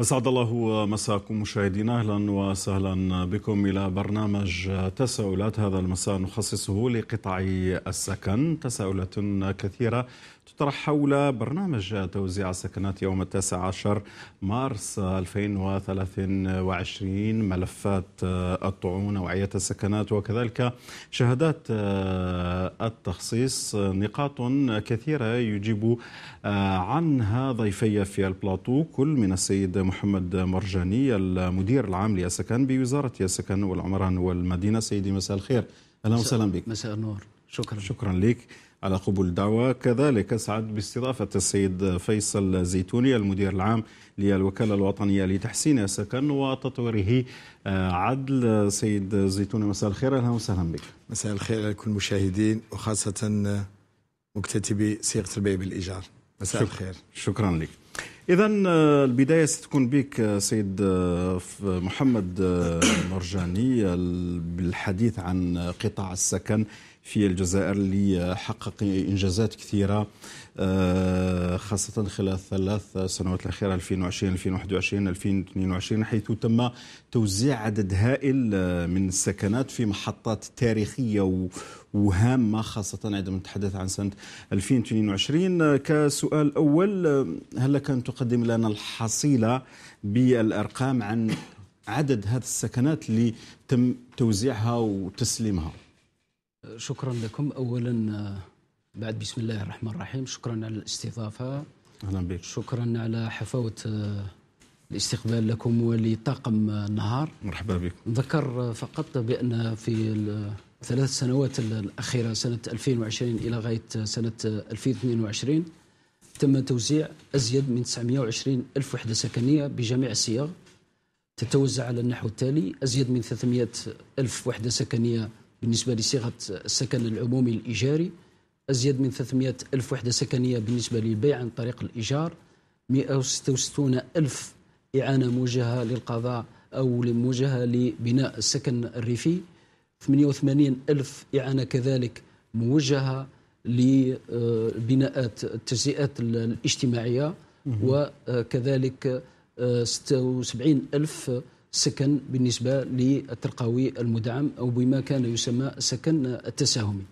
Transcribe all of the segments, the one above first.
أسعد الله مساكم مشاهدينا أهلا وسهلا بكم إلى برنامج تساؤلات هذا المساء نخصصه لقطاع السكن تساؤلات كثيرة تطرح حول برنامج توزيع السكنات يوم التاسع عشر مارس 2023 ملفات آه، الطعون وعية السكنات وكذلك شهادات آه، التخصيص نقاط كثيرة يجيب آه، عنها ضيفي في البلاطو كل من السيد محمد مرجاني المدير العام للسكن بوزارة السكن والعمران والمدينة سيدي مساء الخير أهلا وسهلا بك مساء النور شكرا شكرا لك على قبول الدعوة كذلك أسعد باستضافة السيد فيصل زيتوني المدير العام للوكالة الوطنية لتحسين السكن وتطويره آه، عدل سيد زيتوني مساء الخير أهلا وسهلا بك مساء الخير على كل المشاهدين وخاصة آه، مكتتبي صيغة البيع بالإيجار مساء شكرا الخير شكرا لك إذا آه، البداية ستكون بك سيد محمد مرجاني بالحديث عن قطاع السكن في الجزائر اللي حقق انجازات كثيره آه، خاصه خلال الثلاث سنوات الاخيره 2020 2021 2022 حيث تم توزيع عدد هائل آه، من السكنات في محطات تاريخيه وهامه خاصه عندما نتحدث عن سنه 2022 آه، كسؤال اول هل كان تقدم لنا الحصيله بالارقام عن عدد هذه السكنات اللي تم توزيعها وتسليمها شكرا لكم اولا آه، بعد بسم الله الرحمن الرحيم شكرا على الاستضافه اهلا بك شكرا على حفاوه آه، الاستقبال لكم ولطاقم آه، النهار مرحبا بك نذكر فقط بان في الثلاث سنوات الاخيره سنه 2020 الى غايه سنه 2022 تم توزيع ازيد من 920 الف وحده سكنيه بجميع الصيغ تتوزع على النحو التالي ازيد من 300 الف وحده سكنيه بالنسبة لصيغة السكن العمومي الإيجاري أزيد من 300 ألف وحدة سكنية بالنسبة للبيع عن طريق الإيجار 166 ألف إعانة موجهة للقضاء أو موجهة لبناء السكن الريفي 88 ألف إعانة كذلك موجهة لبناءات التجزئات الاجتماعية وكذلك 76 آه، ألف سكن بالنسبة للترقوي المدعم أو بما كان يسمى سكن التساهمي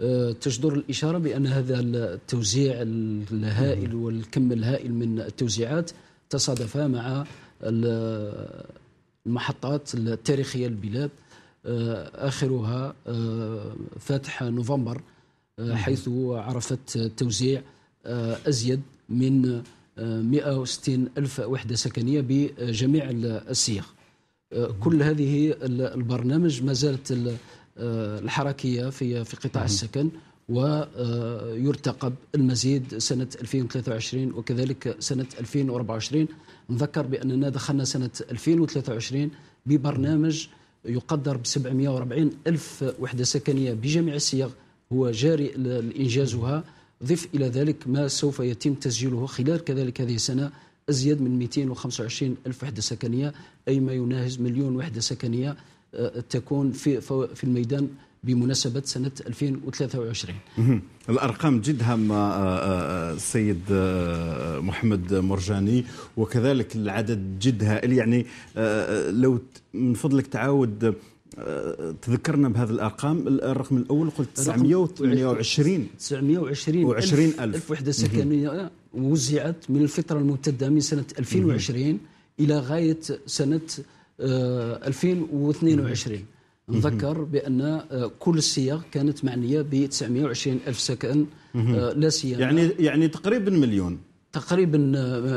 أه، تجدر الإشارة بأن هذا التوزيع الهائل والكم الهائل من التوزيعات تصادف مع المحطات التاريخية للبلاد أه، آخرها أه، فتح نوفمبر نعم. حيث عرفت توزيع أزيد من 160 ألف وحدة سكنية بجميع الصيغ آه، كل هذه البرنامج ما زالت آه، الحركية في في قطاع السكن ويرتقب آه، المزيد سنة 2023 وكذلك سنة 2024 نذكر بأننا دخلنا سنة 2023 ببرنامج يقدر ب 740 ألف وحدة سكنية بجميع الصيغ هو جاري لإنجازها ضف إلى ذلك ما سوف يتم تسجيله خلال كذلك هذه السنة أزيد من 225 ألف وحدة سكنية أي ما يناهز مليون وحدة سكنية آه، تكون في في الميدان بمناسبة سنة 2023 الأرقام جد هامة السيد آه، آه، محمد مرجاني وكذلك العدد جد هائل يعني لو من فضلك تعاود تذكرنا بهذه الارقام الرقم الاول قلت 920 920 ألف, ألف وحده سكنيه وزعت من الفتره الممتده من سنه 2020 مم. الى غايه سنه 2022 آه، نذكر بان آه، كل الصيغ كانت معنيه ب 920 الف سكن آه، لا سيما يعني يعني تقريبا مليون تقريبا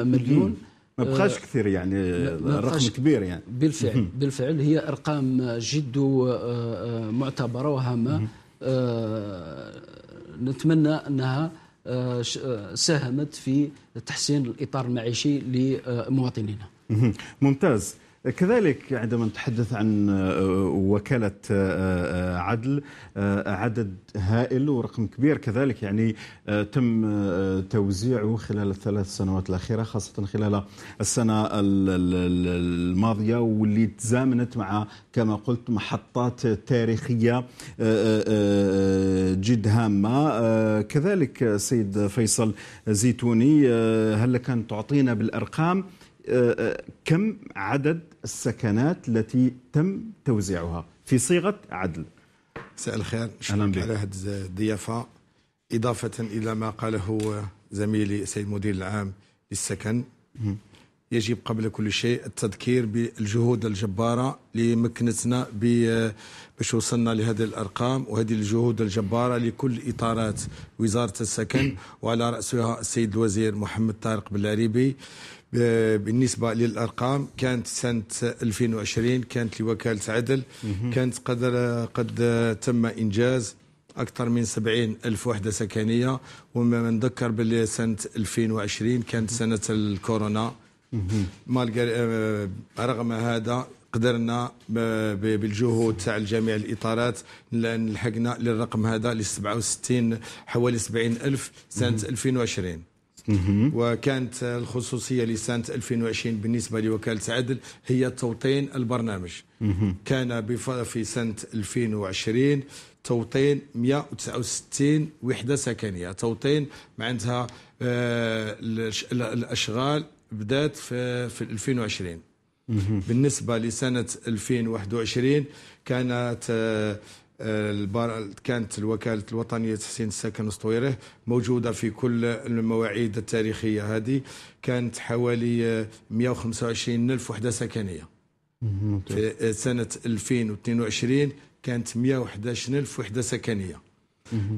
مليون مم. ما آه، بقاش كثير يعني رقم كبير يعني بالفعل بالفعل هي ارقام جد آه، آه، معتبره وهامه نتمنى انها ساهمت في تحسين الاطار المعيشي لمواطنينا ممتاز كذلك عندما نتحدث عن آه، وكالة آه، آه، عدل عدد هائل ورقم كبير كذلك يعني تم توزيعه خلال الثلاث سنوات الأخيرة خاصة خلال السنة الماضية واللي تزامنت مع كما قلت محطات تاريخية جد هامة كذلك سيد فيصل زيتوني هل كان تعطينا بالأرقام كم عدد السكنات التي تم توزيعها في صيغه عدل. مساء الخير شكرا على هذه الضيافه اضافه الى ما قاله زميلي السيد المدير العام للسكن يجب قبل كل شيء التذكير بالجهود الجبارة اللي مكنتنا باش وصلنا لهذه الأرقام وهذه الجهود الجبارة لكل إطارات وزارة السكن وعلى رأسها السيد الوزير محمد طارق بلاريبي آه، بالنسبة للأرقام كانت سنة 2020 كانت لوكالة عدل كانت قد قد تم إنجاز أكثر من 70 ألف وحدة سكنية وما نذكر باللي سنة 2020 كانت سنة الكورونا آه، رغم هذا قدرنا بالجهود تاع جميع الاطارات لحقنا للرقم هذا ل 67 حوالي 70 الف سنه 2020 وكانت الخصوصيه لسنه 2020 بالنسبه لوكاله عدل هي توطين البرنامج كان في سنه 2020 توطين 169 وحده سكنيه توطين معناتها آه، الاشغال بدات في, في 2020 بالنسبه لسنه 2021 كانت آه، كانت الوكالة الوطنية تحسين السكن وتطويره موجودة في كل المواعيد التاريخية هذه كانت حوالي 125 ألف وحدة سكنية في سنة 2022 كانت 111 ألف وحدة سكنية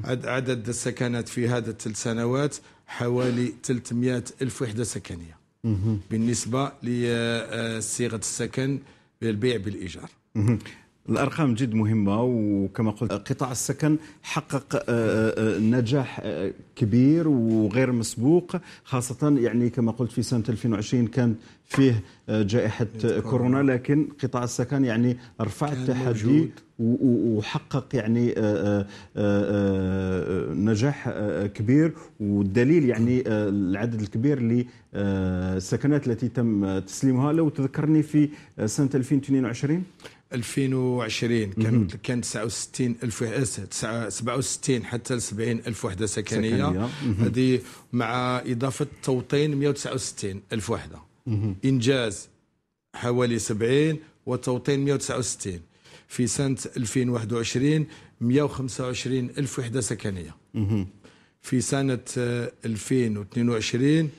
عدد السكنات في هذا الثلاث سنوات حوالي 300 ألف وحدة سكنية بالنسبة لصيغة السكن بالبيع بالإيجار الارقام جد مهمه وكما قلت قطاع السكن حقق آه، آه، آه، نجاح كبير وغير مسبوق خاصه يعني كما قلت في سنه 2020 كان فيه جائحه كورونا لكن قطاع السكن يعني رفع التحدي وحقق يعني نجاح كبير والدليل يعني العدد الكبير اللي السكنات التي تم تسليمها لو تذكرني في سنه 2022 2020 كانت كان 69 الف 67 آه، حتى 70 الف وحده سكنيه هذه مع اضافه توطين 169 الف وحده انجاز حوالي 70 وتوطين 169 في سنه 2021 125 الف وحده سكنيه في سنه 2022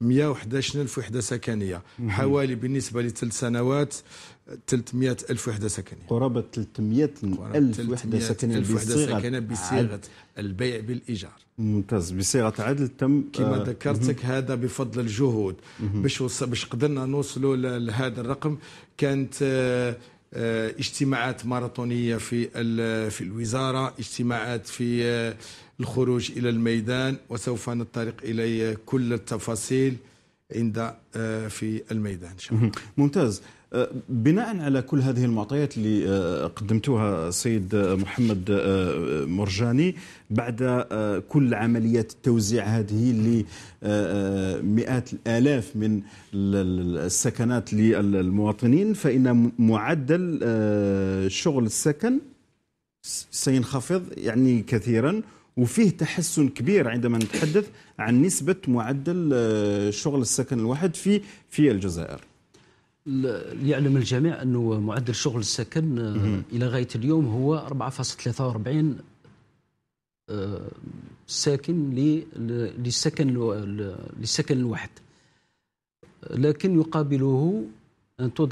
111000 وحده سكنيه حوالي بالنسبه لثلاث سنوات 300 ألف وحدة سكنية قرابة 300 ألف وحدة سكنية وحدة سكنية بصيغة البيع بالإيجار ممتاز بصيغة عدل تم كما آه، ذكرتك هذا بفضل الجهود باش باش قدرنا نوصلوا لهذا الرقم كانت آه، آه، اجتماعات ماراثونية في في الوزارة اجتماعات في آه، الخروج إلى الميدان وسوف نتطرق الى كل التفاصيل عند آه، في الميدان ممتاز آه، بناء على كل هذه المعطيات اللي آه، قدمتوها السيد محمد مرجاني بعد كل عمليات التوزيع هذه اللي مئات الالاف من السكنات للمواطنين فان معدل شغل السكن سينخفض يعني كثيرا وفيه تحسن كبير عندما نتحدث عن نسبة معدل آه، شغل السكن الواحد في في الجزائر يعلم الجميع أنه معدل شغل السكن آه، إلى غاية اليوم هو 4.43 آه، ساكن للسكن للسكن الواحد لكن يقابله ان تو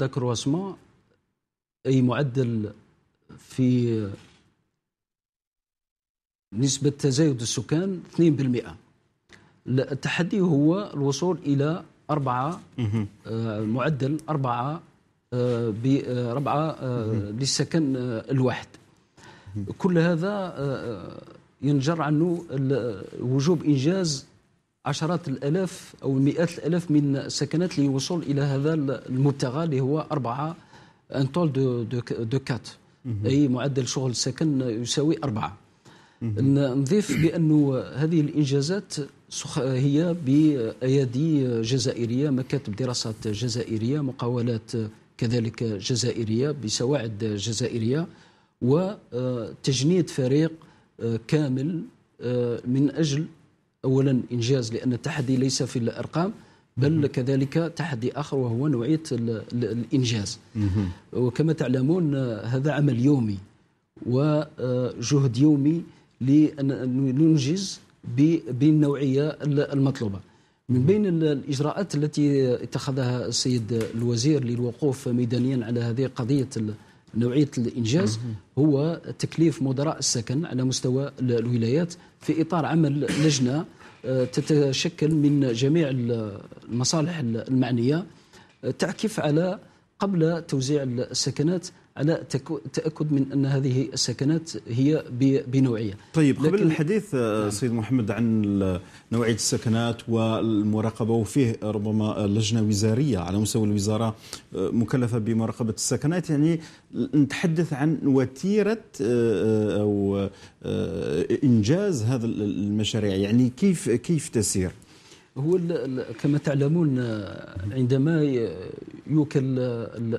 اي معدل في نسبة تزايد السكان 2% التحدي هو الوصول إلى أربعة آه، معدل أربعة آه، بربعة آه، للسكن الواحد كل هذا ينجر عنه وجوب إنجاز عشرات الألاف أو مئات الألاف من السكنات للوصول إلى هذا المبتغى اللي هو أربعة أنطول دو, دو, كات أي معدل شغل السكن يساوي أربعة نضيف بانه هذه الانجازات هي بايادي جزائريه مكاتب دراسات جزائريه مقاولات كذلك جزائريه بسواعد جزائريه وتجنيد آه، فريق آه، كامل آه، من اجل اولا انجاز لان التحدي ليس في الارقام بل كذلك تحدي اخر وهو نوعيه الانجاز وكما تعلمون هذا عمل يومي وجهد يومي لننجز بالنوعية المطلوبة من بين الإجراءات التي اتخذها السيد الوزير للوقوف ميدانيا على هذه قضية نوعية الإنجاز هو تكليف مدراء السكن على مستوى الولايات في إطار عمل لجنة آه، تتشكل من جميع المصالح المعنية آه، تعكف على قبل توزيع السكنات انا تاكد من ان هذه السكنات هي بنوعيه طيب قبل الحديث آه، نعم. سيد محمد عن نوعيه السكنات والمراقبه وفيه ربما لجنه وزاريه على مستوى الوزاره آه، مكلفه بمراقبه السكنات يعني نتحدث عن وتيره آه، او انجاز هذا المشاريع يعني كيف كيف تسير؟ هو كما تعلمون عندما يوكل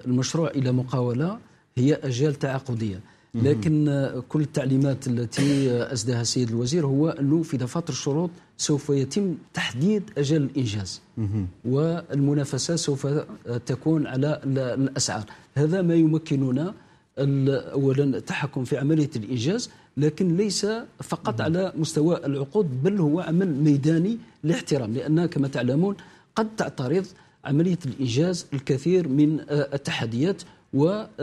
المشروع الى مقاوله هي أجيال تعاقدية لكن آه، كل التعليمات التي أسداها السيد الوزير هو أنه في دفاتر الشروط سوف يتم تحديد أجل الإنجاز والمنافسة سوف تكون على الأسعار هذا ما يمكننا أولا التحكم في عملية الإنجاز لكن ليس فقط على مستوى العقود بل هو عمل ميداني لاحترام لأن كما تعلمون قد تعترض عملية الإنجاز الكثير من آه، التحديات ويكون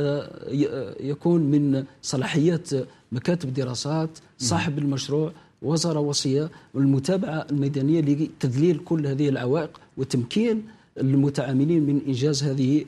آه، آه، من صلاحيات مكاتب دراسات صاحب المشروع وزارة وصية والمتابعة الميدانية لتذليل كل هذه العوائق وتمكين المتعاملين من إنجاز هذه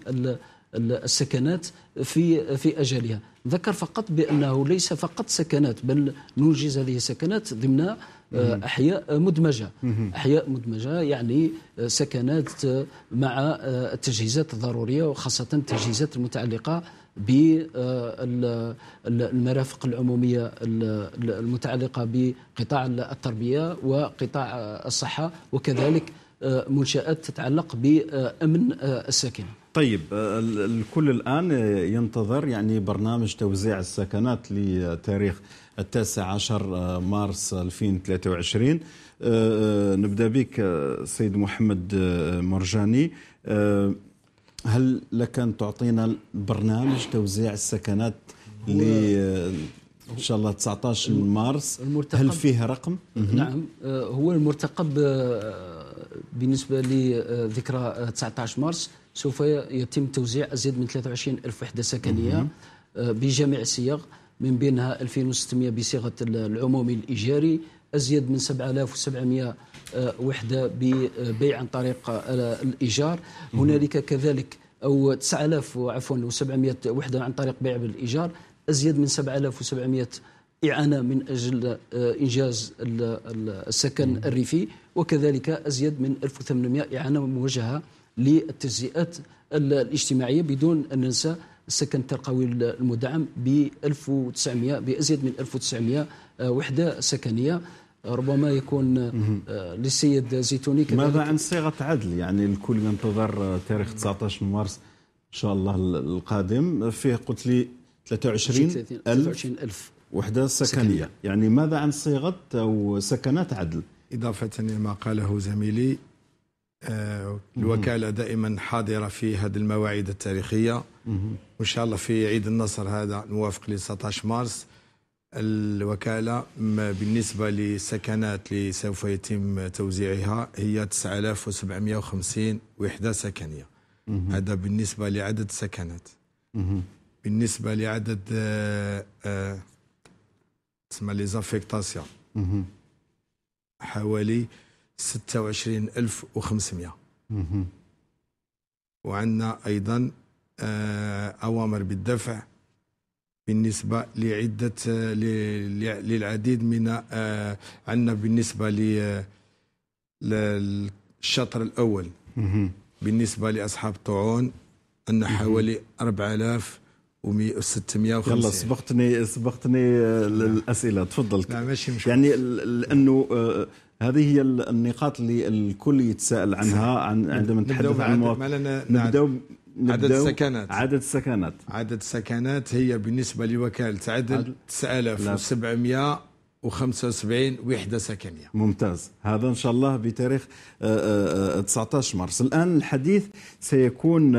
السكنات في في أجلها ذكر فقط بأنه ليس فقط سكنات بل ننجز هذه السكنات ضمن احياء مدمجه احياء مدمجه يعني آه، سكنات آه، مع آه، التجهيزات الضروريه وخاصه التجهيزات المتعلقه بالمرافق العمومية المتعلقة بقطاع التربية وقطاع الصحة وكذلك منشآت تتعلق بأمن الساكنة طيب الكل الآن ينتظر يعني برنامج توزيع السكنات لتاريخ التاسع عشر آه، مارس 2023 آه، آه، نبدا بك سيد محمد مرجاني هل لك ان تعطينا برنامج توزيع السكنات ل ان شاء الله 19 مارس المرتقب هل فيه رقم؟ نعم هو المرتقب بالنسبه لذكرى 19 مارس سوف يتم توزيع ازيد من 23 الف وحده سكنيه بجميع الصيغ من بينها 2600 بصيغه العمومي الايجاري ازيد من 7700 وحده ببيع عن طريق الايجار هنالك كذلك او 9000 عفوا و700 وحده عن طريق بيع بالايجار ازيد من 7700 إعانة من أجل آه، إنجاز السكن الريفي وكذلك أزيد من 1800 إعانة موجهة للتجزئات الاجتماعية بدون أن ننسى السكن الترقوي المدعم ب 1900 بازيد من 1900 آه، وحده سكنيه آه، ربما يكون آه، للسيد زيتوني ماذا عن صيغه عدل يعني الكل ينتظر تاريخ 19 مارس ان شاء الله القادم فيه قلت لي 23 ألف وحده سكنيه سكنية. يعني ماذا عن صيغه او سكنات عدل اضافه لما قاله زميلي آه، الوكالة دائما حاضرة في هذه المواعيد التاريخية وإن شاء الله في عيد النصر هذا الموافق ل 19 مارس الوكالة بالنسبة للسكنات اللي سوف يتم توزيعها هي 9750 وحدة سكنية هذا بالنسبة لعدد السكنات بالنسبة لعدد تسمى لي زافيكتاسيون حوالي 26500 وعندنا ايضا آه، اوامر بالدفع بالنسبه لعده للعديد من آه، عندنا بالنسبه للشطر الاول بالنسبه لاصحاب الطعون ان حوالي 4000 و650 يلا سبقتني سبقتني الاسئله آه، تفضل لا ماشي يعني لانه هذه هي النقاط اللي الكل يتساءل عنها نعم. عن عندما نتحدث عن المواطن نبداو عدد السكنات عدد السكنات عدد السكنات هي بالنسبه لوكاله عدل 9775 وحده سكنيه ممتاز هذا ان شاء الله بتاريخ 19 آه، آه، آه، مارس الان الحديث سيكون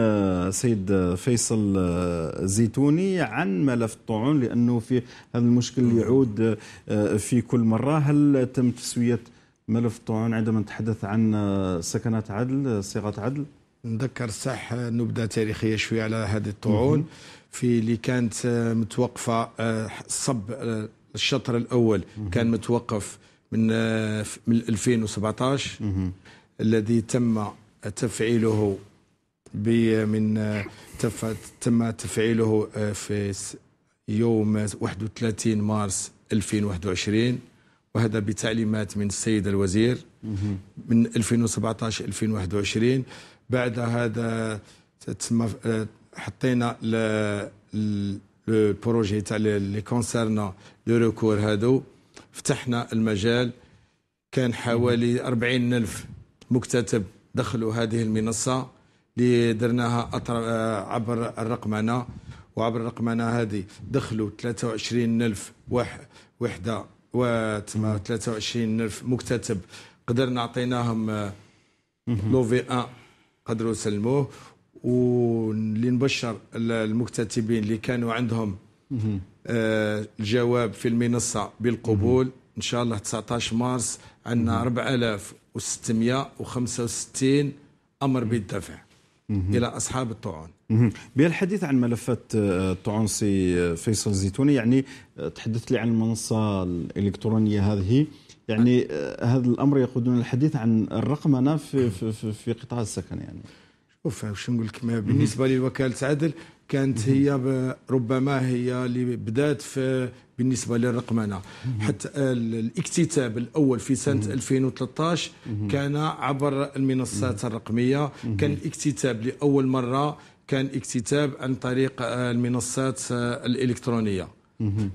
سيد فيصل زيتوني عن ملف الطعون لانه في هذا المشكل يعود في كل مره هل تم تسويه ملف طوعان عندما نتحدث عن سكنات عدل صيغه عدل نذكر صح نبذه تاريخيه شويه على هذه الطعون في اللي كانت متوقفه آه، صب آه، الشطر الاول كان متوقف من آه، من 2017 الذي تم تفعيله من تم تفعيله في يوم 31 مارس 2021 وهذا بتعليمات من السيد الوزير من 2017 2021 بعد هذا تسمى آه، حطينا البروجي تاع لي كونسيرنا لو ريكور هادو فتحنا المجال كان حوالي 40 ألف مكتتب دخلوا هذه المنصة اللي درناها آه، عبر الرقمنة وعبر الرقمنة هذه دخلوا 23 ألف وحدة و 23 23000 مكتتب قدرنا عطيناهم آه، لو في 1 قدروا يسلموه واللي نبشر المكتتبين اللي كانوا عندهم آه، الجواب في المنصه بالقبول ان شاء الله 19 مارس عندنا 4665 امر بالدفع الى اصحاب الطعون. بالحديث عن ملفات آه، سي آه، فيصل الزيتوني يعني آه، تحدثت لي عن المنصه الالكترونيه هذه يعني هذا الامر يقودنا للحديث عن الرقمنه في في, في قطاع السكن يعني. شوف شو نقول لك بالنسبه لوكاله عدل كانت هي ربما هي اللي بدات في بالنسبه للرقمنه حتى الاكتتاب الاول في سنه 2013 كان عبر المنصات الرقميه كان الاكتتاب لاول مره كان اكتتاب عن طريق آه، المنصات آه، الالكترونيه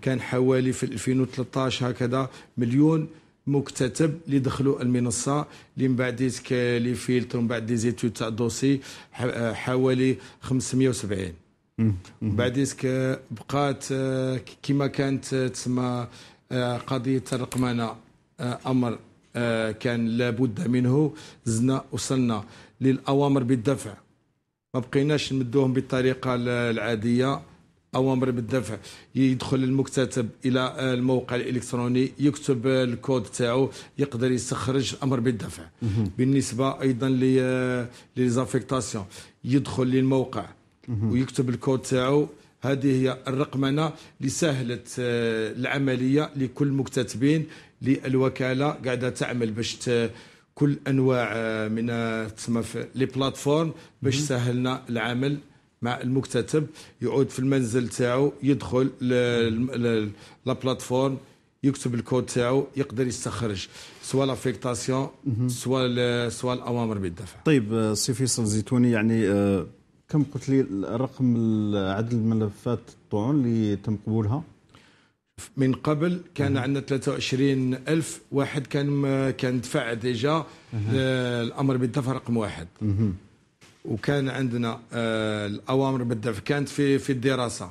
كان حوالي في 2013 هكذا مليون مكتتب اللي دخلوا المنصه اللي من بعد لي فيلتر ومن بعد دي زيتود تاع دوسي آه، حوالي 570 بعد بقات آه، كما كانت آه، تسمى آه، قضيه الرقمنه امر كان لابد منه زنا وصلنا للاوامر بالدفع ما بقيناش نمدوهم بالطريقه العاديه اوامر بالدفع يدخل المكتتب الى الموقع الالكتروني يكتب الكود تاعو يقدر يستخرج امر بالدفع بالنسبه ايضا لي يدخل للموقع ويكتب الكود تاعو هذه هي الرقمنه اللي سهلت آه، العمليه لكل المكتتبين للوكاله قاعده تعمل باش كل انواع آه، من آه، تسمى في لي بلاتفورم باش سهلنا العمل مع المكتتب يعود في المنزل تاعو يدخل لا بلاتفورم يكتب الكود تاعو يقدر يستخرج سواء لافيكتاسيون سواء سواء الاوامر بالدفع طيب سي فيصل زيتوني يعني كم قلت لي رقم عدد الملفات الطعون اللي تم قبولها؟ من قبل كان عندنا 23 ألف واحد كان كان دفع ديجا آه، الأمر بالدفع رقم واحد وكان عندنا آه، الأوامر بالدفع كانت في في الدراسة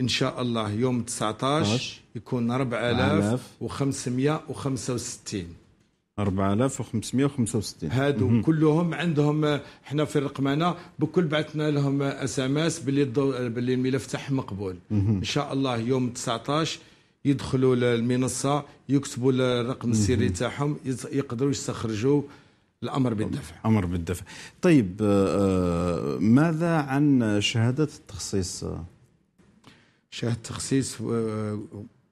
إن شاء الله يوم 19 يكون 4565 4565 هادو مم. كلهم عندهم احنا في رقمنا بكل بعثنا لهم اس ام اس باللي باللي الملف تاعهم مقبول مم. ان شاء الله يوم 19 يدخلوا للمنصه يكتبوا الرقم السري تاعهم يقدروا يستخرجوا الامر بالدفع امر بالدفع طيب آه، ماذا عن شهاده التخصيص شهاده التخصيص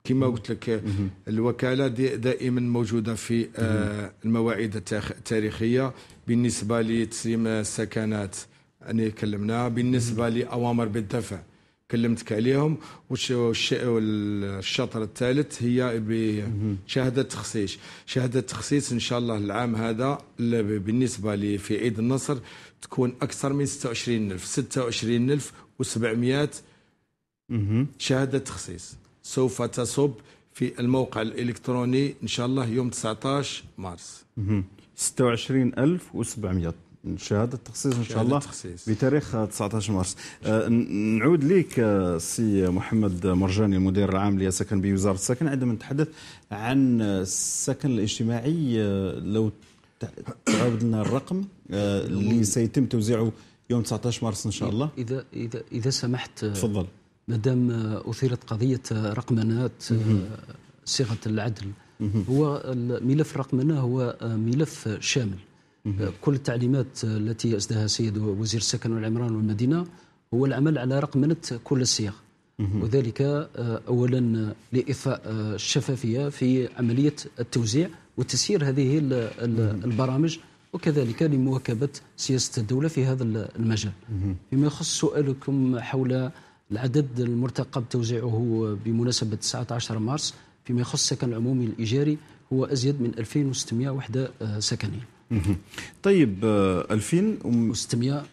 كما قلت لك الوكاله دائما موجوده في آه، المواعيد التاريخيه بالنسبه لتسليم السكنات أنا كلمنا بالنسبه لاوامر بالدفع كلمتك عليهم والشطر الثالث هي بشهاده تخصيص شهاده تخصيص ان شاء الله العام هذا بالنسبه لي في عيد النصر تكون اكثر من 26000 26700 شهاده تخصيص سوف تصب في الموقع الإلكتروني إن شاء الله يوم 19 مارس 26700 شهاده تخصيص ان شاء الله تخصيص. بتاريخ 19 مارس أه، نعود ليك أه، سي محمد مرجاني المدير العام لسكن بوزاره السكن عندما نتحدث عن السكن الاجتماعي أه، لو تعاود لنا الرقم اللي سيتم توزيعه يوم 19 مارس ان شاء الله اذا اذا اذا سمحت تفضل مادام اثيرت قضيه رقمنات صيغه العدل هو ملف الرقمنه هو ملف شامل كل التعليمات التي أسداها السيد وزير السكن والعمران والمدينة هو العمل على رقمنة كل الصيغ وذلك آه، أولا لإضفاء آه، الشفافية في عملية التوزيع وتسيير هذه البرامج وكذلك لمواكبة سياسة الدولة في هذا المجال فيما يخص سؤالكم حول العدد المرتقب توزيعه بمناسبة 19 مارس فيما يخص السكن العمومي الإيجاري هو أزيد من 2600 وحدة آه، سكنية طيب 2600 آه،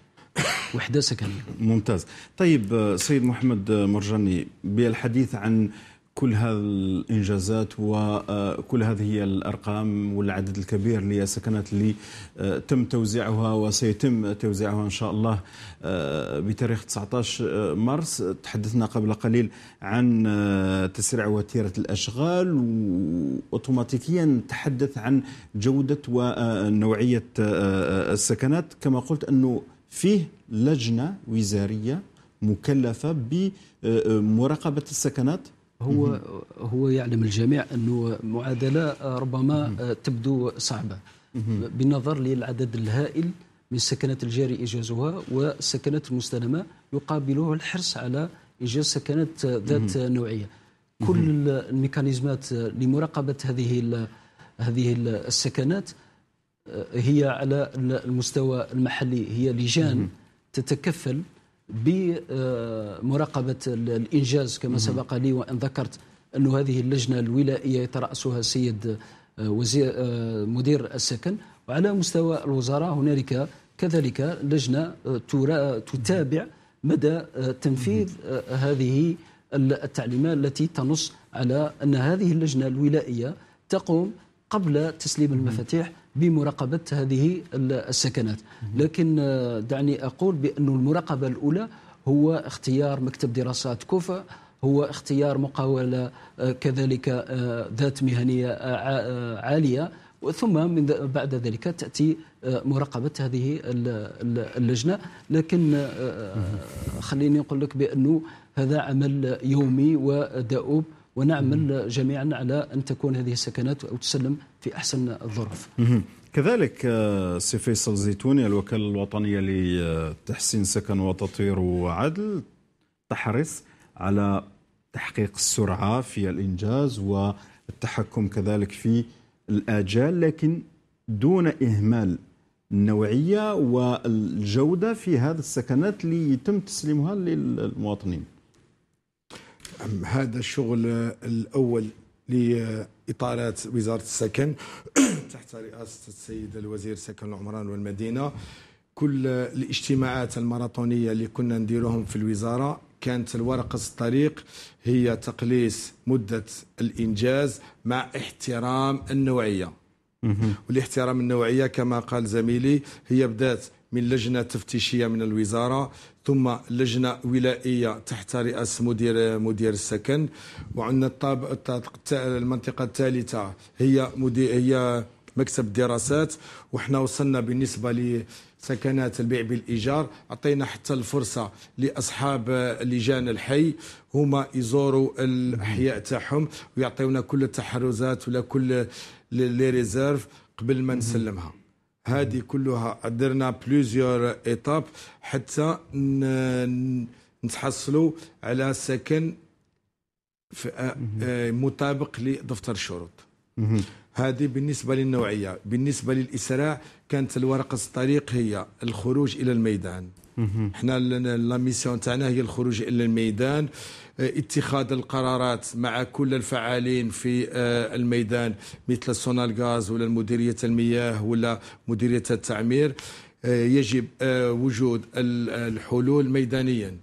وحدة سكنية ممتاز طيب آه، سيد محمد مرجاني بالحديث عن كل هذه الانجازات وكل آه، هذه الارقام والعدد الكبير للسكنات اللي آه، تم توزيعها وسيتم توزيعها ان شاء الله آه، بتاريخ 19 مارس تحدثنا قبل قليل عن تسريع وتيره الاشغال واوتوماتيكيا تحدث عن جوده ونوعيه السكنات كما قلت انه فيه لجنه وزاريه مكلفه بمراقبه السكنات هو هو يعلم الجميع انه معادله ربما تبدو صعبه بالنظر للعدد الهائل من السكنات الجاري إيجازها والسكنات المستلمة يقابله الحرص على إيجاز سكنات ذات نوعية كل الميكانيزمات لمراقبة هذه هذه السكنات آه، هي على المستوى المحلي هي لجان تتكفل بمراقبة الإنجاز كما سبق لي وأن ذكرت أن هذه اللجنة الولائية يترأسها السيد آه، وزير آه، مدير السكن وعلى مستوى الوزارة هنالك كذلك لجنة آه، تتابع مدى تنفيذ هذه التعليمات التي تنص على أن هذه اللجنة الولائية تقوم قبل تسليم المفاتيح بمراقبة هذه السكنات لكن آه، دعني أقول بأن المراقبة الأولى هو اختيار مكتب دراسات كوفا هو اختيار مقاولة آه، كذلك آه، ذات مهنية عالية ثم من بعد ذلك تأتي مراقبة هذه اللجنة لكن خليني أقول لك بأنه هذا عمل يومي ودؤوب ونعمل جميعا على أن تكون هذه السكنات أو تسلم في أحسن الظروف كذلك آه، سي فيصل زيتوني الوكالة الوطنية لتحسين سكن وتطوير وعدل تحرص على تحقيق السرعة في الإنجاز والتحكم كذلك في الآجال لكن دون إهمال النوعية والجودة في هذه السكنات اللي يتم تسليمها للمواطنين هذا الشغل الأول لإطارات وزارة السكن تحت رئاسة السيد الوزير سكن العمران والمدينة كل الاجتماعات الماراثونية اللي كنا نديروهم في الوزارة كانت الورقة الطريق هي تقليص مدة الإنجاز مع احترام النوعية والاحترام النوعية كما قال زميلي هي بدأت من لجنة تفتيشية من الوزارة ثم لجنه ولائيه تحت رئاسه مدير مدير السكن وعندنا الطاب المنطقه الثالثه هي مدير هي مكتب الدراسات وحنا وصلنا بالنسبه لسكنات البيع بالايجار عطينا حتى الفرصه لاصحاب لجان الحي هما يزوروا الاحياء تاعهم ويعطيونا كل التحرزات ولا كل لي ريزيرف قبل ما نسلمها هذه كلها درنا بليزيور ايتاب حتى نتحصلوا على سكن مطابق لدفتر الشروط هذه بالنسبه للنوعيه بالنسبه للاسراع كانت الورقه الطريق هي الخروج الى الميدان احنا لا ميسيون تاعنا هي الخروج الى الميدان اتخاذ القرارات مع كل الفعالين في آه، الميدان مثل سونالغاز ولا مديرية المياه ولا مديرية التعمير آه، يجب آه، وجود الحلول ميدانيا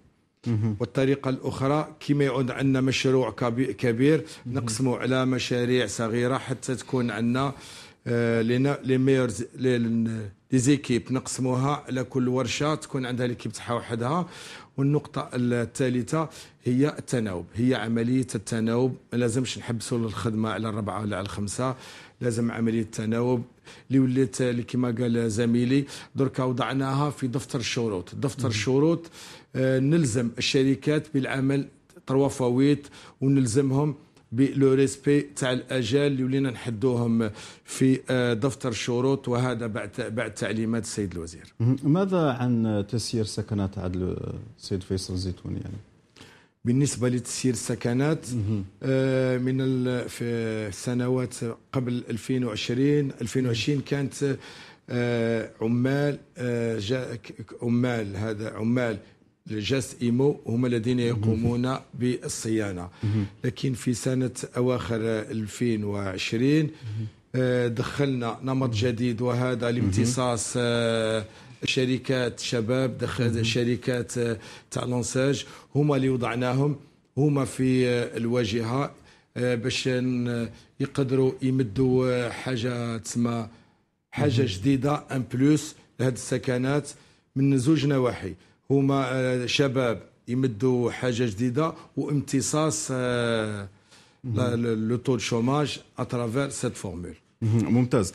والطريقة الأخرى كما يعود عندنا مشروع كبير نقسمه على مشاريع صغيرة حتى تكون عندنا لنا آه، لي ميور لي زيكيب نقسموها على كل ورشه تكون عندها ليكيب تاعها وحدها والنقطه الثالثه هي التناوب هي عمليه التناوب ما لازمش نحبسوا الخدمه على الربعه ولا على الخمسه لازم عمليه التناوب اللي ولات كما قال زميلي دركا وضعناها في دفتر الشروط دفتر الشروط آه، نلزم الشركات بالعمل تروا فويت ونلزمهم بلو ريسبي تاع الاجال اللي ولينا نحدوهم في آه، دفتر الشروط وهذا بعد بعد تعليمات السيد الوزير. ماذا عن تسيير سكنات عدل السيد فيصل الزيتوني يعني؟ بالنسبة لتسيير السكنات آه، من في السنوات قبل 2020 2020 كانت آه، عمال عمال هذا عمال الجاس ايمو هما الذين يقومون بالصيانه لكن في سنه اواخر 2020 دخلنا نمط جديد وهذا الامتصاص آه، شركات شباب دخل شركات آه، تاع لونساج هما اللي وضعناهم هما في آه، الواجهه باش يقدروا يمدوا حاجه تسمى حاجه جديده ان بلوس لهذه السكنات من زوج نواحي هما آه، شباب يمدوا حاجه جديده وامتصاص آه، لو طول شوماج اترافير سيت فورمول ممتاز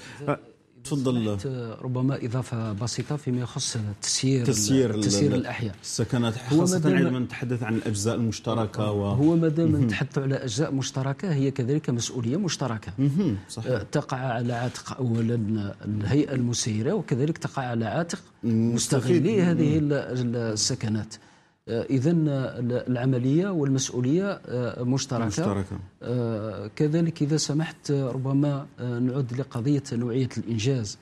تفضل ربما اضافه بسيطه فيما يخص تسيير تسيير تسيير الاحياء السكنات خاصه عندما نتحدث عن الاجزاء المشتركه و... هو ما دام نتحدث على اجزاء مشتركه هي كذلك مسؤوليه مشتركه صحيح. أه، تقع على عاتق اولا الهيئه المسيره وكذلك تقع على عاتق مستغلي هذه السكنات آه، إذا آه، العملية والمسؤولية آه، مشتركة, مشتركة. كذلك إذا سمحت ربما نعود لقضية نوعية الإنجاز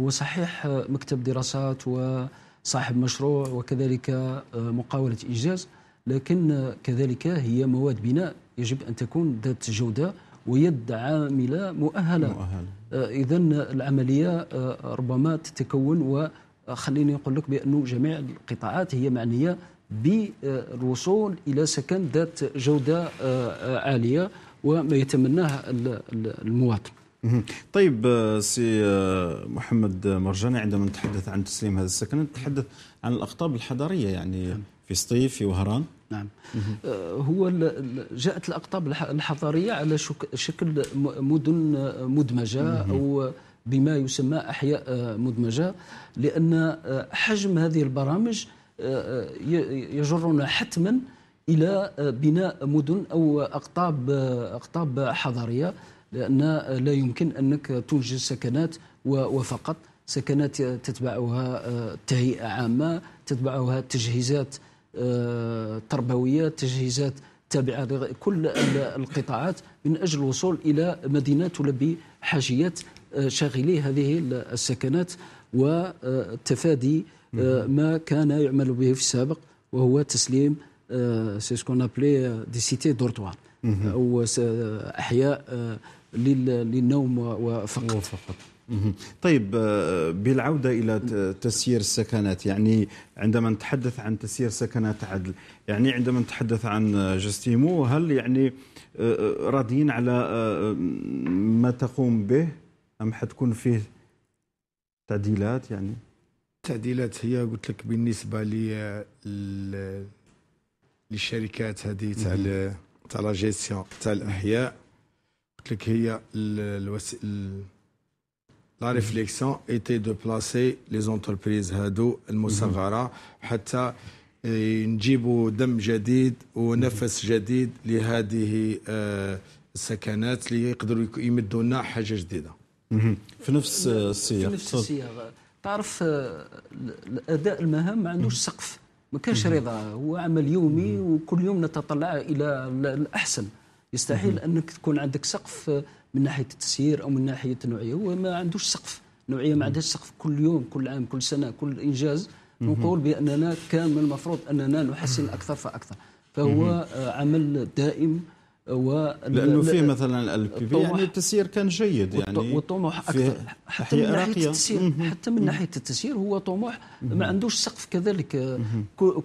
هو صحيح مكتب دراسات وصاحب مشروع وكذلك مقاولة إنجاز لكن كذلك هي مواد بناء يجب أن تكون ذات جودة ويد عاملة مؤهلة, مؤهلة. إذا العملية ربما تتكون وخليني أقول لك بأنه جميع القطاعات هي معنية بالوصول إلى سكن ذات جودة آه، عالية وما يتمناه المواطن طيب آه، سي آه، محمد مرجاني عندما نتحدث عن تسليم هذا السكن نتحدث عن الأقطاب الحضاريه يعني نعم. في سطيف في وهران نعم هو جاءت الأقطاب الحضاريه على شكل مدن مدمجة أو بما يسمى أحياء مدمجة لأن حجم هذه البرامج يجرنا حتما الى بناء مدن او اقطاب اقطاب حضريه لان لا يمكن انك تنجز سكنات وفقط سكنات تتبعها تهيئه عامه تتبعها تجهيزات تربويه تجهيزات تابعه لكل القطاعات من اجل الوصول الى مدينه تلبي حاجيات آه، شاغلي هذه السكنات وتفادي آه، ما كان يعمل به في السابق وهو تسليم آه، سي سكون ابلي آه، دي سيتي دورتوار او احياء للنوم وفقط, وفقط. طيب بالعوده الى تسيير السكنات يعني عندما نتحدث عن تسيير سكنات عدل يعني عندما نتحدث عن جستيمو هل يعني راضيين على ما تقوم به ام حتكون فيه تعديلات يعني التعديلات هي قلت لك بالنسبه ل للشركات هذه تاع تاع لا جيستيون تاع الاحياء قلت لك هي لا ريفليكسيون ايتي دو بلاسي لي زونتربريز هادو المصغره حتى آه، نجيبوا دم جديد ونفس جديد لهذه آه، السكنات اللي يقدروا يمدوا لنا حاجه جديده في نفس السياق في نفس السياق تعرف آه، الاداء المهام ما عندوش سقف ما كانش رضا هو عمل يومي وكل يوم نتطلع الى الاحسن يستحيل انك تكون عندك سقف آه، من ناحيه التسيير او من ناحيه النوعيه هو ما عندوش سقف نوعيه ما عندهاش سقف كل يوم كل عام كل سنه كل انجاز نقول باننا كان من المفروض اننا نحسن اكثر فاكثر فهو آه، عمل دائم و لانه فيه مثلا البي يعني التسيير كان جيد يعني والطموح اكثر حتى من ناحيه التسيير حتى من ناحيه التسيير هو طموح ما عندوش سقف كذلك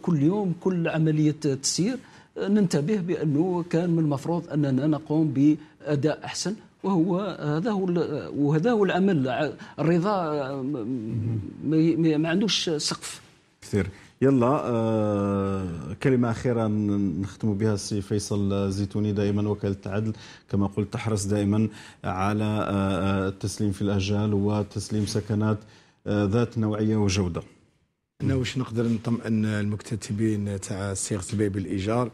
كل يوم كل عمليه تسيير ننتبه بانه كان من المفروض اننا نقوم باداء احسن وهو هذا هو وهذا هو العمل الرضا ما عندوش سقف كثير يلا آه كلمة أخيرة نختم بها السي فيصل زيتوني دائما وكالة العدل كما قلت تحرص دائما على آه, آه، التسليم في الأجال وتسليم سكنات آه ذات نوعية وجودة. أنا واش نقدر نطمئن المكتتبين تاع سيغ بالإيجار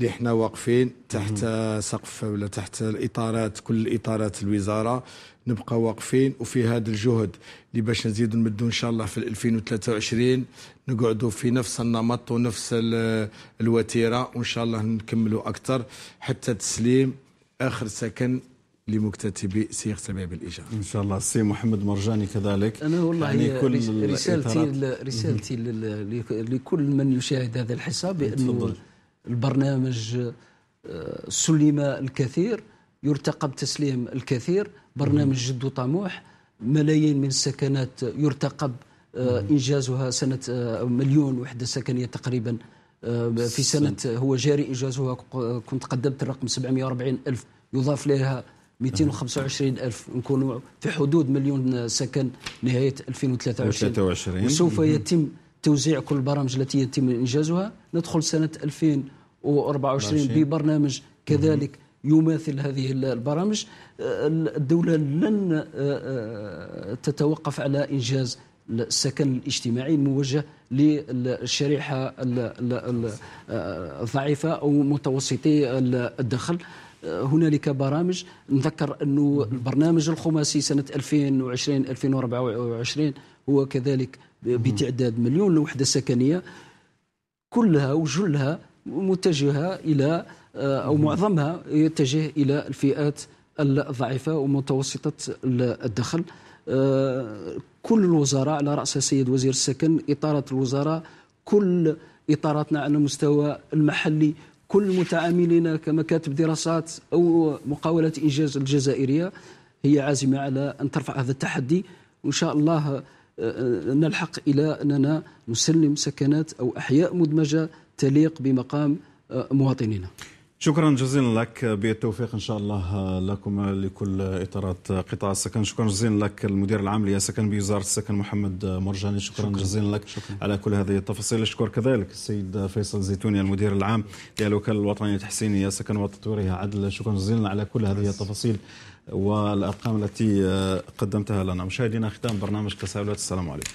اللي حنا واقفين تحت سقف ولا تحت الاطارات كل اطارات الوزاره نبقى واقفين وفي هذا الجهد اللي باش نزيد نمدوا ان شاء الله في 2023 نقعدوا في نفس النمط ونفس الوتيره وان شاء الله نكملوا اكثر حتى تسليم اخر سكن لمكتتبي سيخ سباب الإجارة إن شاء الله السي محمد مرجاني كذلك أنا والله يعني كل رسالتي رسالتي لكل من يشاهد هذا الحصة بأنه البرنامج آه، سلم الكثير يرتقب تسليم الكثير برنامج جد وطموح ملايين من السكنات يرتقب آه، إنجازها سنة آه، مليون وحدة سكنية تقريبا في سنة هو جاري إنجازها كنت قدمت الرقم 740 ألف يضاف لها 225 ألف نكونوا في حدود مليون سكن نهاية 2023 وسوف يتم توزيع كل البرامج التي يتم إنجازها ندخل سنة 2000 و24 ببرنامج كذلك يماثل هذه البرامج آه، الدولة لن آه، آه، تتوقف على إنجاز السكن الاجتماعي الموجه للشريحه الضعيفه او متوسطي الدخل هنالك برامج نذكر انه البرنامج الخماسي سنه 2020 2024 هو كذلك بتعداد مليون وحده سكنيه كلها وجلها متجهه الى آه، او معظمها يتجه الى الفئات الضعيفه ومتوسطه الدخل آه، كل الوزراء على راس السيد وزير السكن اطاره الوزراء كل اطاراتنا على المستوى المحلي كل متعاملين كمكاتب دراسات او مقاولات انجاز الجزائريه هي عازمه على ان ترفع هذا التحدي وان شاء الله آه، نلحق الى اننا نسلم سكنات او احياء مدمجه تليق بمقام آه، مواطنينا شكرا جزيلا لك بالتوفيق ان شاء الله آه، لكم آه، لكل اطارات قطاع السكن شكرا جزيلا لك المدير العام للسكن بوزاره السكن محمد مرجاني شكرا, شكرا جزيلا لك شكرا. على كل هذه التفاصيل اشكر كذلك السيد فيصل زيتوني المدير العام للوكاله الوطنيه لتحسين السكن وتطويرها عدل شكرا جزيلا على كل هذه التفاصيل والارقام التي قدمتها لنا مشاهدينا ختام برنامج تساؤلات السلام عليكم